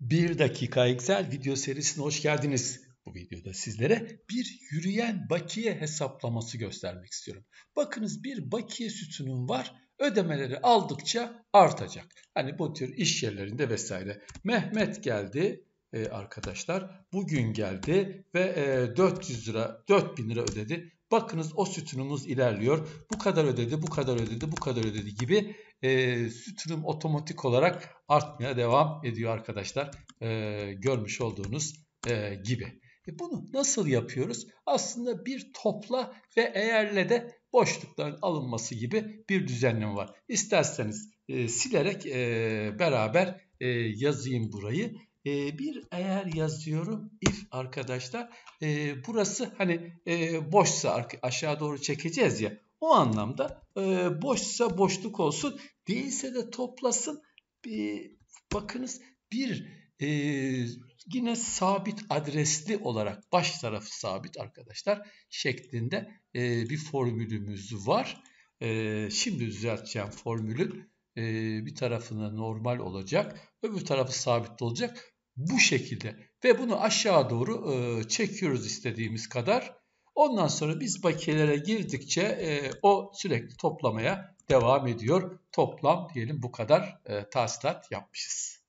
1 dakika Excel video serisine hoş geldiniz. Bu videoda sizlere bir yürüyen bakiye hesaplaması göstermek istiyorum. Bakınız bir bakiye sütunum var. Ödemeleri aldıkça artacak. Hani bu tür iş yerlerinde vesaire. Mehmet geldi e, arkadaşlar. Bugün geldi ve 400 e, lira 4000 lira ödedi. Bakınız o sütunumuz ilerliyor. Bu kadar ödedi, bu kadar ödedi, bu kadar ödedi gibi e, sütunum otomatik olarak artmaya devam ediyor arkadaşlar. E, görmüş olduğunuz e, gibi. E bunu nasıl yapıyoruz? Aslında bir topla ve eğerle de boşlukların alınması gibi bir düzenleme var. İsterseniz e, silerek e, beraber e, yazayım burayı. Ee, bir eğer yazıyorum if arkadaşlar e, burası hani e, boşsa aşağı doğru çekeceğiz ya o anlamda e, boşsa boşluk olsun değilse de toplasın e, bakınız bir e, yine sabit adresli olarak baş tarafı sabit arkadaşlar şeklinde e, bir formülümüz var. E, şimdi düzelteceğim formülün e, bir tarafına normal olacak öbür tarafı sabit olacak. Bu şekilde ve bunu aşağı doğru e, çekiyoruz istediğimiz kadar. Ondan sonra biz bakiyelere girdikçe e, o sürekli toplamaya devam ediyor. Toplam diyelim bu kadar e, tahsilat yapmışız.